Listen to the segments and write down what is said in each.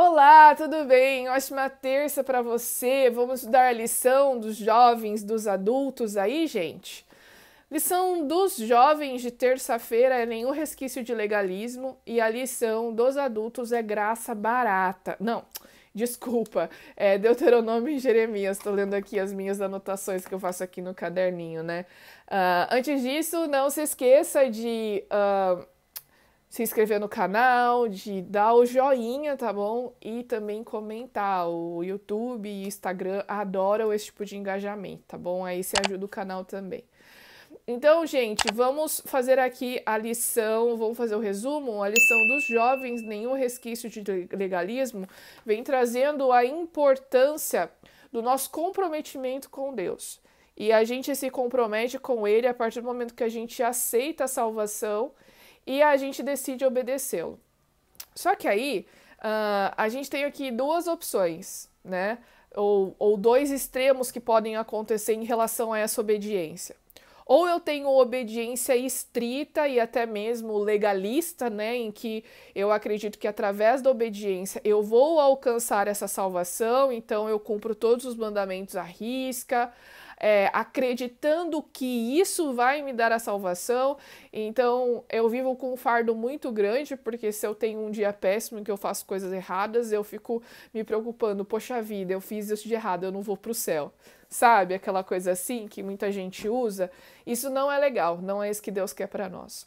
Olá, tudo bem? Ótima terça para você. Vamos dar a lição dos jovens, dos adultos aí, gente. Lição dos jovens de terça-feira é nenhum resquício de legalismo e a lição dos adultos é graça barata. Não, desculpa, é Deuteronômio e Jeremias. Estou lendo aqui as minhas anotações que eu faço aqui no caderninho, né? Uh, antes disso, não se esqueça de. Uh, se inscrever no canal, de dar o joinha, tá bom? E também comentar. O YouTube e Instagram adoram esse tipo de engajamento, tá bom? Aí você ajuda o canal também. Então, gente, vamos fazer aqui a lição, vamos fazer o resumo. A lição dos jovens, nenhum resquício de legalismo, vem trazendo a importância do nosso comprometimento com Deus. E a gente se compromete com Ele a partir do momento que a gente aceita a salvação e a gente decide obedecê-lo. Só que aí uh, a gente tem aqui duas opções, né? Ou, ou dois extremos que podem acontecer em relação a essa obediência ou eu tenho obediência estrita e até mesmo legalista, né, em que eu acredito que através da obediência eu vou alcançar essa salvação, então eu cumpro todos os mandamentos à risca, é, acreditando que isso vai me dar a salvação. Então eu vivo com um fardo muito grande, porque se eu tenho um dia péssimo que eu faço coisas erradas, eu fico me preocupando: poxa vida, eu fiz isso de errado, eu não vou para o céu. Sabe aquela coisa assim que muita gente usa? Isso não é legal, não é isso que Deus quer para nós.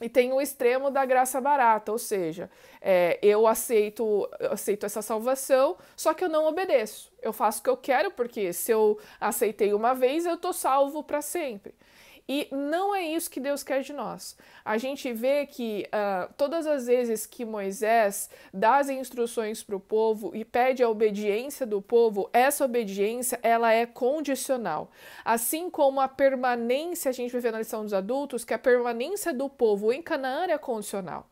E tem o extremo da graça barata, ou seja, é, eu aceito, eu aceito essa salvação, só que eu não obedeço. Eu faço o que eu quero, porque se eu aceitei uma vez, eu tô salvo para sempre. E não é isso que Deus quer de nós. A gente vê que uh, todas as vezes que Moisés dá as instruções para o povo e pede a obediência do povo, essa obediência ela é condicional. Assim como a permanência, a gente vê na lição dos adultos, que a permanência do povo em Canaã é condicional.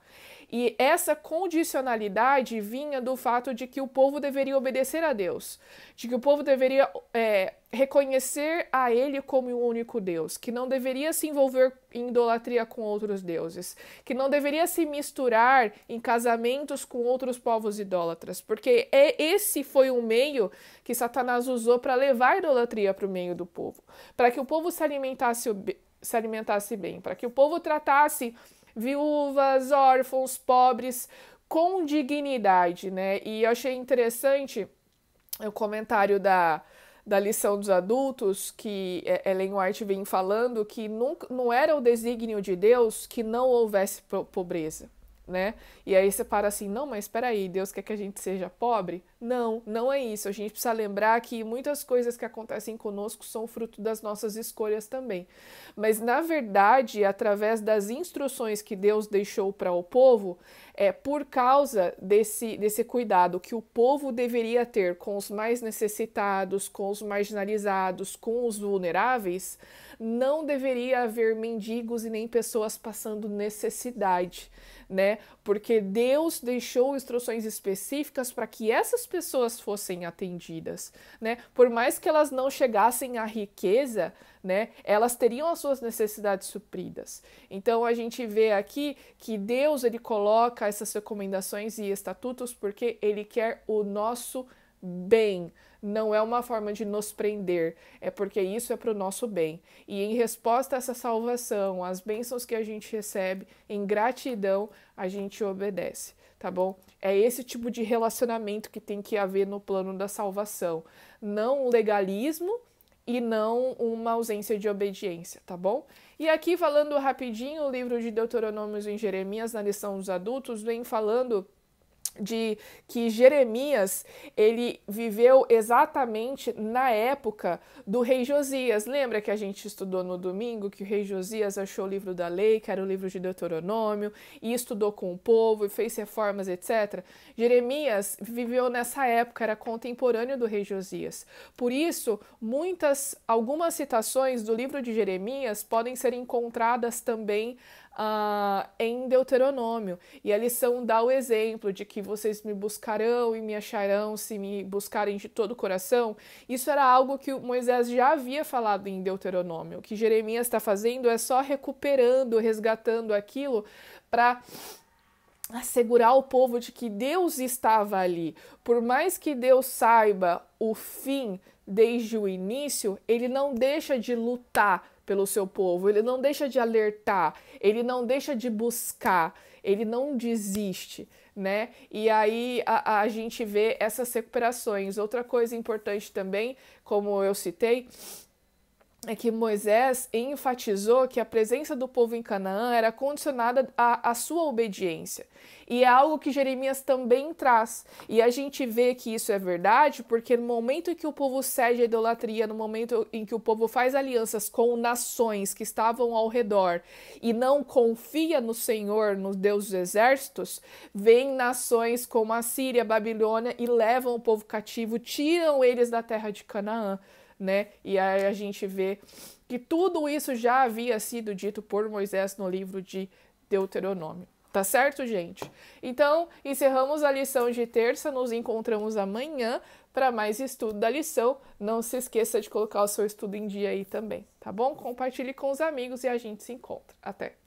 E essa condicionalidade vinha do fato de que o povo deveria obedecer a Deus, de que o povo deveria é, reconhecer a Ele como o único Deus, que não deveria se envolver em idolatria com outros deuses, que não deveria se misturar em casamentos com outros povos idólatras, porque é, esse foi um meio que Satanás usou para levar a idolatria para o meio do povo, para que o povo se alimentasse, se alimentasse bem, para que o povo tratasse viúvas, órfãos, pobres, com dignidade, né? E eu achei interessante o comentário da, da lição dos adultos, que Ellen White vem falando, que nunca, não era o desígnio de Deus que não houvesse pobreza né? E aí você para assim, não, mas espera aí, Deus quer que a gente seja pobre? Não, não é isso. A gente precisa lembrar que muitas coisas que acontecem conosco são fruto das nossas escolhas também. Mas na verdade, através das instruções que Deus deixou para o povo, é por causa desse desse cuidado que o povo deveria ter com os mais necessitados, com os marginalizados, com os vulneráveis, não deveria haver mendigos e nem pessoas passando necessidade, né? Porque Deus deixou instruções específicas para que essas pessoas fossem atendidas, né? Por mais que elas não chegassem à riqueza, né? Elas teriam as suas necessidades supridas. Então a gente vê aqui que Deus ele coloca essas recomendações e estatutos porque ele quer o nosso bem, não é uma forma de nos prender, é porque isso é para o nosso bem. E em resposta a essa salvação, às bênçãos que a gente recebe, em gratidão, a gente obedece, tá bom? É esse tipo de relacionamento que tem que haver no plano da salvação, não legalismo e não uma ausência de obediência, tá bom? E aqui falando rapidinho, o livro de Deuteronômios em Jeremias, na lição dos adultos, vem falando de que Jeremias ele viveu exatamente na época do rei Josias. Lembra que a gente estudou no domingo que o rei Josias achou o livro da lei, que era o livro de Deuteronômio, e estudou com o povo e fez reformas, etc. Jeremias viveu nessa época, era contemporâneo do rei Josias. Por isso, muitas algumas citações do livro de Jeremias podem ser encontradas também Uh, em Deuteronômio. E a lição dá o exemplo de que vocês me buscarão e me acharão se me buscarem de todo o coração. Isso era algo que Moisés já havia falado em Deuteronômio. O que Jeremias está fazendo é só recuperando, resgatando aquilo para assegurar o povo de que Deus estava ali. Por mais que Deus saiba o fim desde o início, ele não deixa de lutar pelo seu povo, ele não deixa de alertar, ele não deixa de buscar, ele não desiste, né? E aí a, a gente vê essas recuperações. Outra coisa importante também, como eu citei, é que Moisés enfatizou que a presença do povo em Canaã era condicionada à, à, sua obediência. E é algo que Jeremias também traz. E a gente vê que isso é verdade, porque no momento em que o povo cede à idolatria, no momento em que o povo faz alianças com nações que estavam ao redor e não confia no Senhor, no Deus dos exércitos, vêm nações como a Síria, a Babilônia e levam o povo cativo, tiram eles da terra de Canaã né? E aí a gente vê que tudo isso já havia sido dito por Moisés no livro de Deuteronômio. Tá certo, gente? Então, encerramos a lição de terça, nos encontramos amanhã para mais estudo da lição. Não se esqueça de colocar o seu estudo em dia aí também, tá bom? Compartilhe com os amigos e a gente se encontra. Até!